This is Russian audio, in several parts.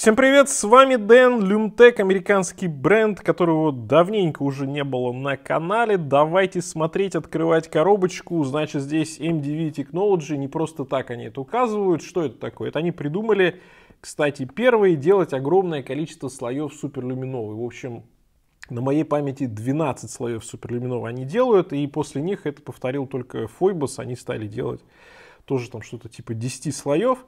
Всем привет, с вами Дэн, Люмтек, американский бренд, которого давненько уже не было на канале. Давайте смотреть, открывать коробочку. Значит, здесь MDV Technology, не просто так они это указывают. Что это такое? Это они придумали, кстати, первые делать огромное количество слоев суперлюминовой. В общем, на моей памяти 12 слоев суперлюминова они делают, и после них это повторил только Фойбос, они стали делать тоже там что-то типа 10 слоев.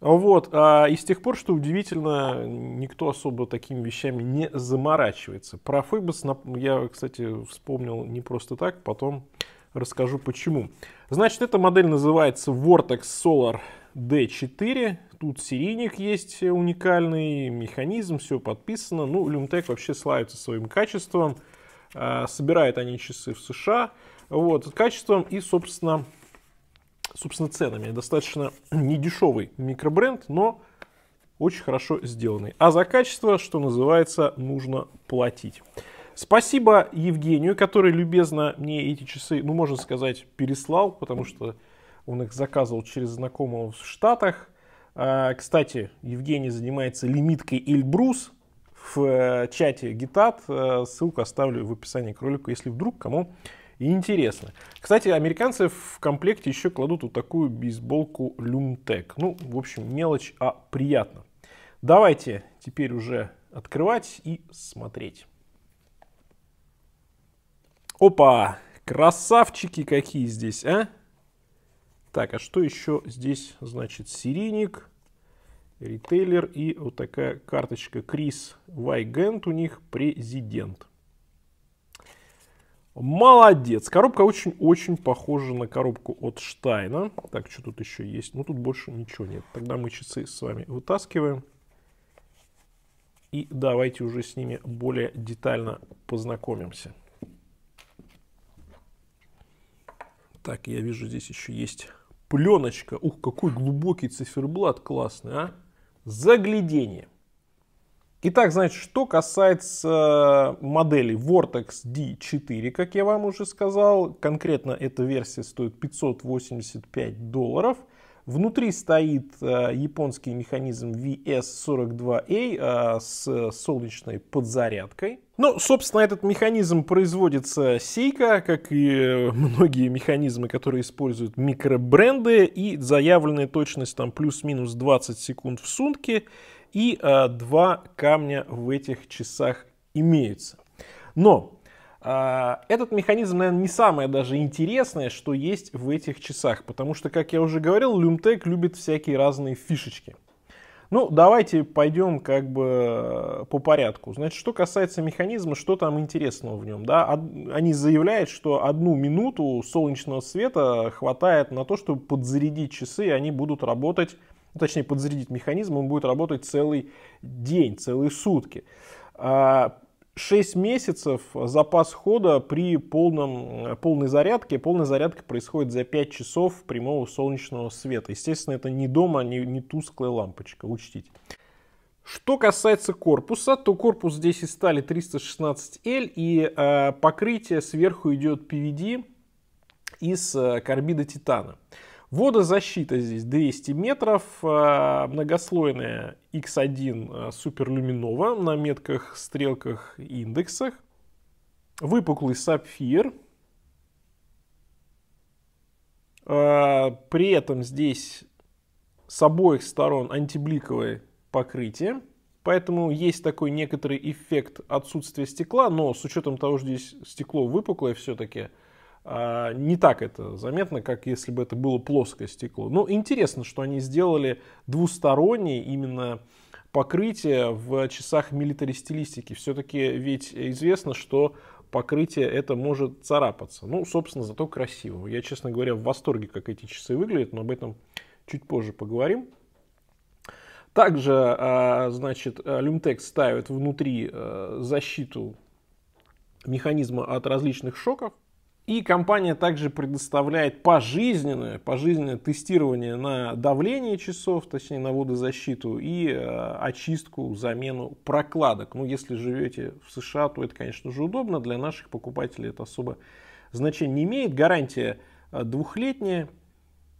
Вот, а, и с тех пор, что удивительно, никто особо такими вещами не заморачивается. Про Фойбас я, кстати, вспомнил не просто так, потом расскажу почему. Значит, эта модель называется Vortex Solar D4. Тут серийник есть уникальный, механизм, все подписано. Ну, Lumtech вообще славится своим качеством. А, собирают они часы в США. Вот, качеством и, собственно, собственно, ценами. Достаточно недешевый микробренд, но очень хорошо сделанный. А за качество, что называется, нужно платить. Спасибо Евгению, который любезно мне эти часы, ну, можно сказать, переслал, потому что он их заказывал через знакомого в Штатах. А, кстати, Евгений занимается лимиткой Эльбрус в э, чате Гитат. Э, ссылку оставлю в описании к ролику, если вдруг кому интересно. Кстати, американцы в комплекте еще кладут вот такую бейсболку Люмтек. Ну, в общем, мелочь, а приятно. Давайте теперь уже открывать и смотреть. Опа! Красавчики какие здесь, а? Так, а что еще здесь, значит, сиреник, ритейлер и вот такая карточка Крис Вайгент у них президент. Молодец. Коробка очень-очень похожа на коробку от Штайна. Так, что тут еще есть? Ну, тут больше ничего нет. Тогда мы часы с вами вытаскиваем. И давайте уже с ними более детально познакомимся. Так, я вижу, здесь еще есть пленочка. Ух, какой глубокий циферблат классный, а! Заглядение. Итак, значит, что касается моделей Vortex D4, как я вам уже сказал, конкретно эта версия стоит 585 долларов. Внутри стоит э, японский механизм VS42A э, с солнечной подзарядкой. Ну, собственно, этот механизм производится Seiko, как и э, многие механизмы, которые используют микробренды, и заявленная точность там плюс-минус 20 секунд в сутки. И э, два камня в этих часах имеются. Но э, этот механизм, наверное, не самое даже интересное, что есть в этих часах, потому что, как я уже говорил, Lumtech любит всякие разные фишечки. Ну, давайте пойдем как бы э, по порядку. Значит, что касается механизма, что там интересного в нем, да? Они заявляют, что одну минуту солнечного света хватает на то, чтобы подзарядить часы, и они будут работать ну, точнее подзарядить механизм, он будет работать целый день, целые сутки. 6 а, месяцев запас хода при полном, полной зарядке. Полная зарядка происходит за 5 часов прямого солнечного света. Естественно, это не дома, не, не тусклая лампочка, учтите. Что касается корпуса, то корпус здесь из стали 316L и э, покрытие сверху идет PVD из э, карбида титана. Водозащита здесь 200 метров, а, многослойная X1 а, суперлюминова на метках, стрелках и индексах. Выпуклый сапфир. А, при этом здесь с обоих сторон антибликовое покрытие. Поэтому есть такой некоторый эффект отсутствия стекла, но с учетом того, что здесь стекло выпуклое все-таки, а, не так это заметно, как если бы это было плоское стекло. Но интересно, что они сделали двустороннее именно покрытие в часах милитаристилистики. Все-таки ведь известно, что покрытие это может царапаться. Ну, собственно, зато красиво. Я, честно говоря, в восторге, как эти часы выглядят, но об этом чуть позже поговорим. Также, а, значит, Люмтекс ставит внутри э, защиту механизма от различных шоков, и компания также предоставляет пожизненное, пожизненное тестирование на давление часов, точнее на водозащиту и э, очистку, замену прокладок. Ну, если живете в США, то это, конечно же, удобно. Для наших покупателей это особо значения не имеет. Гарантия э, двухлетняя.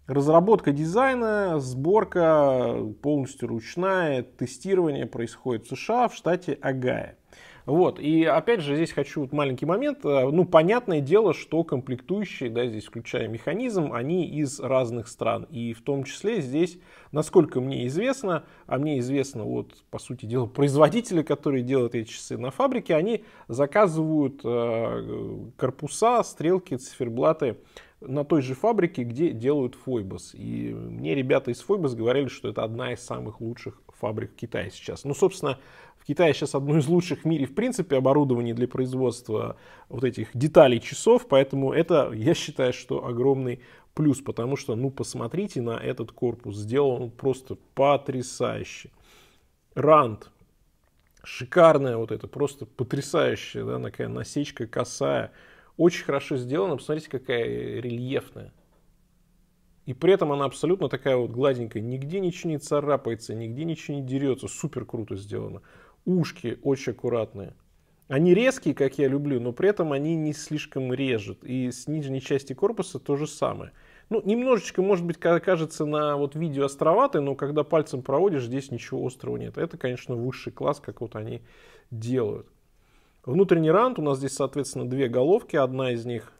Разработка дизайна, сборка э, полностью ручная, тестирование происходит в США, в штате Агая. Вот, и опять же здесь хочу вот маленький момент. Э, ну, понятное дело, что комплектующие, да, здесь включая механизм, они из разных стран. И в том числе здесь, насколько мне известно, а мне известно вот, по сути дела, производители, которые делают эти часы на фабрике, они заказывают э, корпуса, стрелки, циферблаты на той же фабрике, где делают Фойбос. И мне ребята из Фойбос говорили, что это одна из самых лучших фабрик Китая сейчас. Ну, собственно, Китае сейчас одно из лучших в мире, в принципе, оборудование для производства вот этих деталей часов, поэтому это, я считаю, что огромный плюс, потому что, ну, посмотрите на этот корпус, сделан он просто потрясающе. Ранд, шикарная вот это, просто потрясающая, да, такая насечка косая, очень хорошо сделана, посмотрите, какая рельефная. И при этом она абсолютно такая вот гладенькая, нигде ничего не царапается, нигде ничего не дерется, супер круто сделано. Ушки очень аккуратные. Они резкие, как я люблю, но при этом они не слишком режут. И с нижней части корпуса то же самое. Ну, немножечко, может быть, кажется на вот видео островатый, но когда пальцем проводишь, здесь ничего острого нет. Это, конечно, высший класс, как вот они делают. Внутренний раунд у нас здесь, соответственно, две головки. Одна из них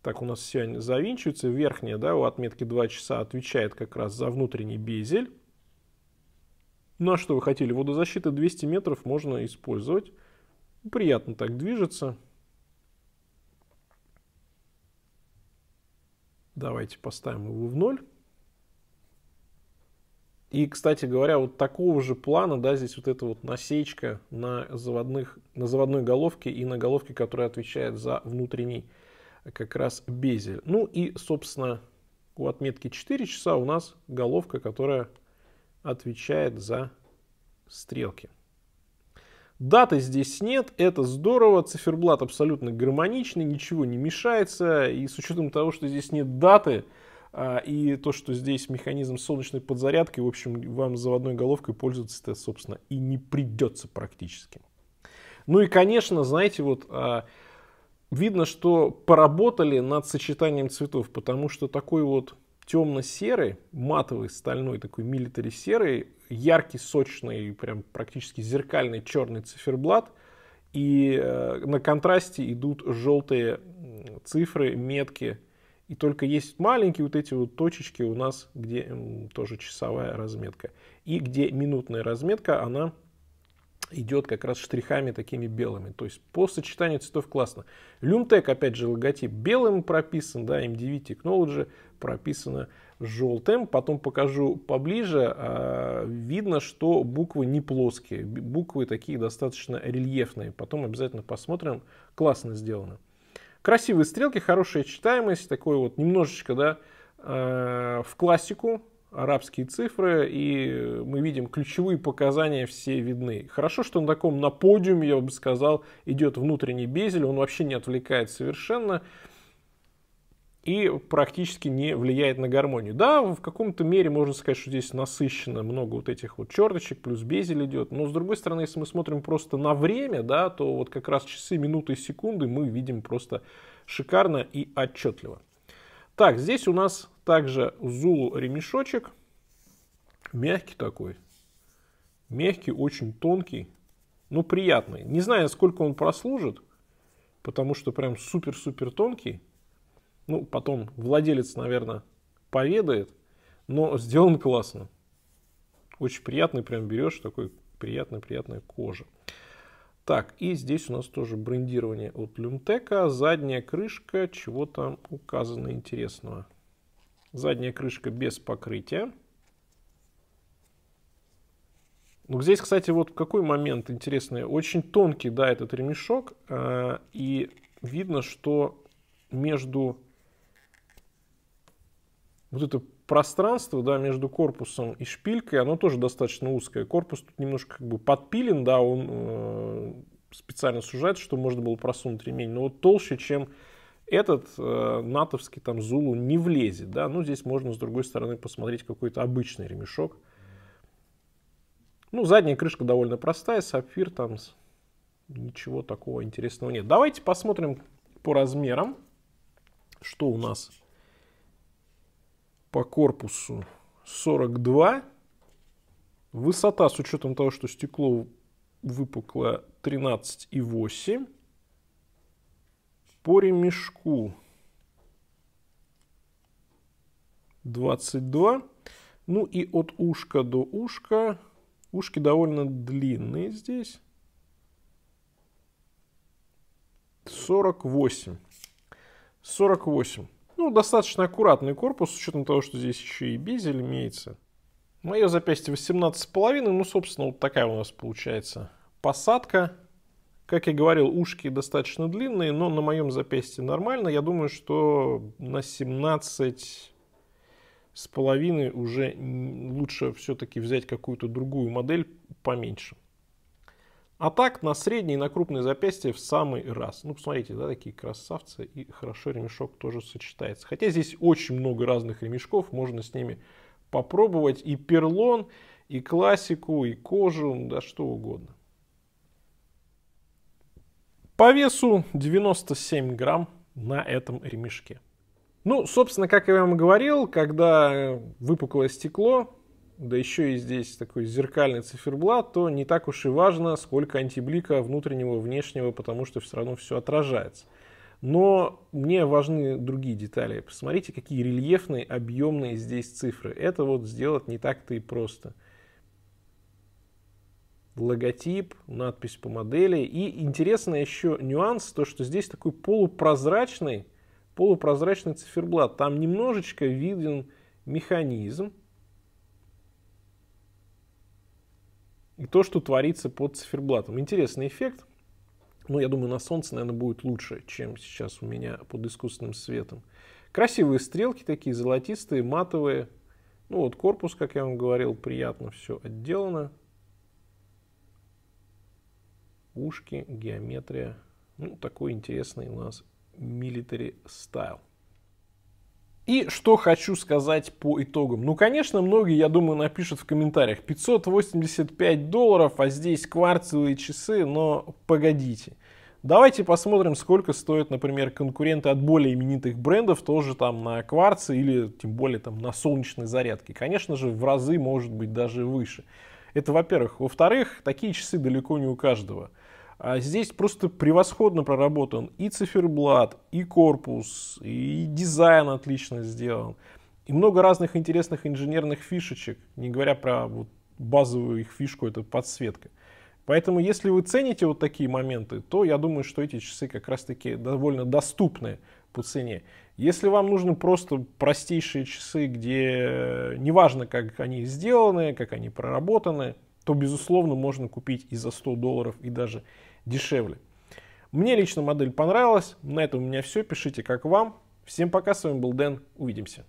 так у нас все завинчиваются Верхняя, да, у отметки 2 часа отвечает как раз за внутренний безель. Ну а что вы хотели? Водозащита 200 метров можно использовать. Приятно так движется. Давайте поставим его в ноль. И, кстати говоря, вот такого же плана, да, здесь вот эта вот насечка на, заводных, на заводной головке и на головке, которая отвечает за внутренний как раз безель. Ну и, собственно, у отметки 4 часа у нас головка, которая отвечает за стрелки. Даты здесь нет, это здорово, циферблат абсолютно гармоничный, ничего не мешается, и с учетом того, что здесь нет даты, а, и то, что здесь механизм солнечной подзарядки, в общем, вам заводной головкой пользоваться-то, собственно, и не придется практически. Ну и, конечно, знаете, вот а, видно, что поработали над сочетанием цветов, потому что такой вот темно-серый, матовый, стальной такой милитари-серый, яркий, сочный, прям практически зеркальный черный циферблат. И э, на контрасте идут желтые цифры, метки. И только есть маленькие вот эти вот точечки у нас, где тоже часовая разметка. И где минутная разметка, она идет как раз штрихами такими белыми. То есть по сочетанию цветов классно. Люмтек, опять же, логотип белым прописан, да, M9 Technology прописано желтым. Потом покажу поближе. А, видно, что буквы не плоские. Буквы такие достаточно рельефные. Потом обязательно посмотрим. Классно сделано. Красивые стрелки, хорошая читаемость. Такой вот немножечко, да, а, в классику арабские цифры, и мы видим ключевые показания все видны. Хорошо, что на таком на подиуме, я бы сказал, идет внутренний безель, он вообще не отвлекает совершенно и практически не влияет на гармонию. Да, в каком-то мере можно сказать, что здесь насыщено много вот этих вот черточек, плюс безель идет, но с другой стороны, если мы смотрим просто на время, да, то вот как раз часы, минуты, секунды мы видим просто шикарно и отчетливо. Так, здесь у нас также Зулу ремешочек. Мягкий такой. Мягкий, очень тонкий. Ну, приятный. Не знаю, сколько он прослужит, потому что прям супер-супер тонкий. Ну, потом владелец, наверное, поведает. Но сделан классно. Очень приятный, прям берешь такой приятная-приятная кожа. Так, и здесь у нас тоже брендирование от Люмтека. Задняя крышка, чего там указано интересного. Задняя крышка без покрытия. Ну, здесь, кстати, вот какой момент интересный. Очень тонкий, да, этот ремешок. Э, и видно, что между вот это пространство, да, между корпусом и шпилькой, оно тоже достаточно узкое. Корпус тут немножко как бы подпилен, да, он э, специально сужается, чтобы можно было просунуть ремень. Но вот толще, чем этот э, натовский там Зулу не влезет, да, ну здесь можно с другой стороны посмотреть какой-то обычный ремешок. Ну, задняя крышка довольно простая, сапфир там ничего такого интересного нет. Давайте посмотрим по размерам, что у нас по корпусу 42. Высота с учетом того, что стекло выпукло 13,8. Споре мешку. 22. Ну и от ушка до ушка. Ушки довольно длинные здесь. 48. 48. Ну, достаточно аккуратный корпус, с учетом того, что здесь еще и безель имеется. Мое запястье 18,5, ну, собственно, вот такая у нас получается посадка. Как я говорил, ушки достаточно длинные, но на моем запястье нормально. Я думаю, что на 17 с половиной уже лучше все-таки взять какую-то другую модель поменьше. А так на средние и на крупные запястья в самый раз. Ну, посмотрите, да, такие красавцы. И хорошо ремешок тоже сочетается. Хотя здесь очень много разных ремешков. Можно с ними попробовать и перлон, и классику, и кожу, да что угодно. По весу 97 грамм на этом ремешке. Ну, собственно, как я вам говорил, когда э, выпуклое стекло, да еще и здесь такой зеркальный циферблат, то не так уж и важно, сколько антиблика внутреннего, внешнего, потому что все равно все отражается. Но мне важны другие детали. Посмотрите, какие рельефные, объемные здесь цифры. Это вот сделать не так-то и просто логотип, надпись по модели. И интересный еще нюанс, то что здесь такой полупрозрачный, полупрозрачный циферблат. Там немножечко виден механизм. И то, что творится под циферблатом. Интересный эффект. Ну, я думаю, на солнце, наверное, будет лучше, чем сейчас у меня под искусственным светом. Красивые стрелки такие, золотистые, матовые. Ну вот корпус, как я вам говорил, приятно все отделано ушки, геометрия. Ну, такой интересный у нас military style. И что хочу сказать по итогам. Ну, конечно, многие, я думаю, напишут в комментариях. 585 долларов, а здесь кварцевые часы, но погодите. Давайте посмотрим, сколько стоят, например, конкуренты от более именитых брендов, тоже там на кварце или тем более там на солнечной зарядке. Конечно же, в разы может быть даже выше. Это во-первых. Во-вторых, такие часы далеко не у каждого. А здесь просто превосходно проработан и циферблат, и корпус, и дизайн отлично сделан. И много разных интересных инженерных фишечек, не говоря про вот базовую их фишку, это подсветка. Поэтому, если вы цените вот такие моменты, то я думаю, что эти часы как раз-таки довольно доступны по цене. Если вам нужны просто простейшие часы, где э, неважно, как они сделаны, как они проработаны, то, безусловно, можно купить и за 100 долларов, и даже дешевле. Мне лично модель понравилась. На этом у меня все. Пишите, как вам. Всем пока. С вами был Дэн. Увидимся.